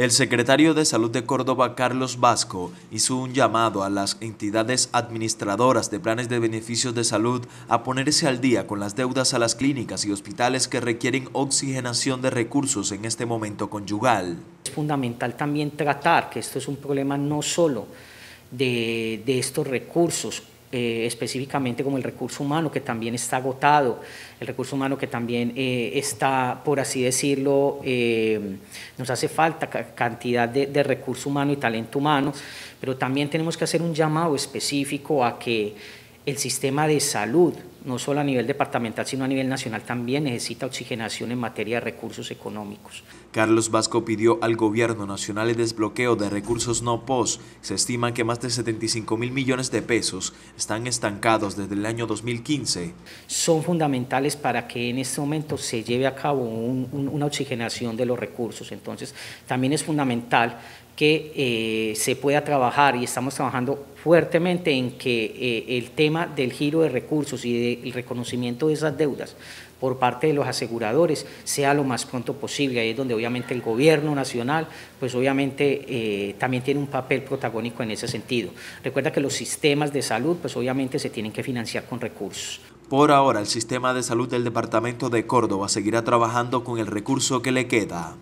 El secretario de Salud de Córdoba, Carlos Vasco, hizo un llamado a las entidades administradoras de planes de beneficios de salud a ponerse al día con las deudas a las clínicas y hospitales que requieren oxigenación de recursos en este momento conyugal. Es fundamental también tratar que esto es un problema no solo de, de estos recursos eh, específicamente como el recurso humano, que también está agotado, el recurso humano que también eh, está, por así decirlo, eh, nos hace falta cantidad de, de, recurso humano y talento humano, pero también tenemos que hacer un llamado específico a que el sistema de salud no solo a nivel departamental, sino a nivel nacional también necesita oxigenación en materia de recursos económicos. Carlos Vasco pidió al gobierno nacional el desbloqueo de recursos no POS. Se estima que más de 75 mil millones de pesos están estancados desde el año 2015. Son fundamentales para que en este momento se lleve a cabo una oxigenación de los recursos. Entonces, también es fundamental que eh, se pueda trabajar y estamos trabajando fuertemente en que eh, el tema del giro de recursos y de el reconocimiento de esas deudas por parte de los aseguradores sea lo más pronto posible. Ahí es donde obviamente el gobierno nacional, pues obviamente eh, también tiene un papel protagónico en ese sentido. Recuerda que los sistemas de salud, pues obviamente se tienen que financiar con recursos. Por ahora, el sistema de salud del Departamento de Córdoba seguirá trabajando con el recurso que le queda.